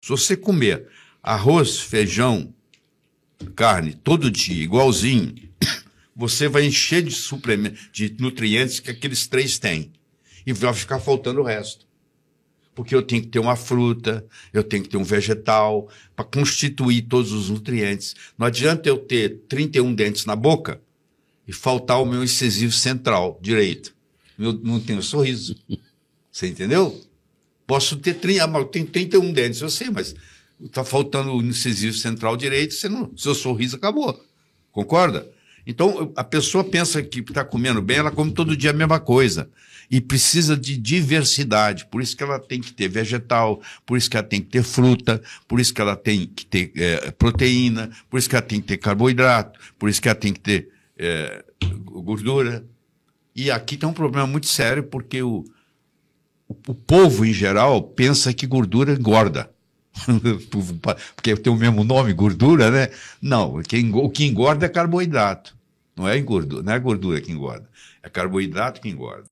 Se você comer arroz, feijão, carne todo dia, igualzinho, você vai encher de suplementos, de nutrientes que aqueles três têm. E vai ficar faltando o resto. Porque eu tenho que ter uma fruta, eu tenho que ter um vegetal, para constituir todos os nutrientes. Não adianta eu ter 31 dentes na boca e faltar o meu incisivo central direito. Eu não tenho sorriso. Você entendeu? Posso ter 30, ah, mas eu tenho 31 dentes, eu sei, mas está faltando o incisivo central direito, você não, seu sorriso acabou. Concorda? Então, a pessoa pensa que está comendo bem, ela come todo dia a mesma coisa. E precisa de diversidade. Por isso que ela tem que ter vegetal, por isso que ela tem que ter fruta, por isso que ela tem que ter é, proteína, por isso que ela tem que ter carboidrato, por isso que ela tem que ter é, gordura. E aqui tem um problema muito sério, porque o, o povo em geral pensa que gordura engorda. Porque tem o mesmo nome, gordura, né? Não, quem, o que engorda é carboidrato. Não é, gordura, não é gordura que engorda, é carboidrato que engorda.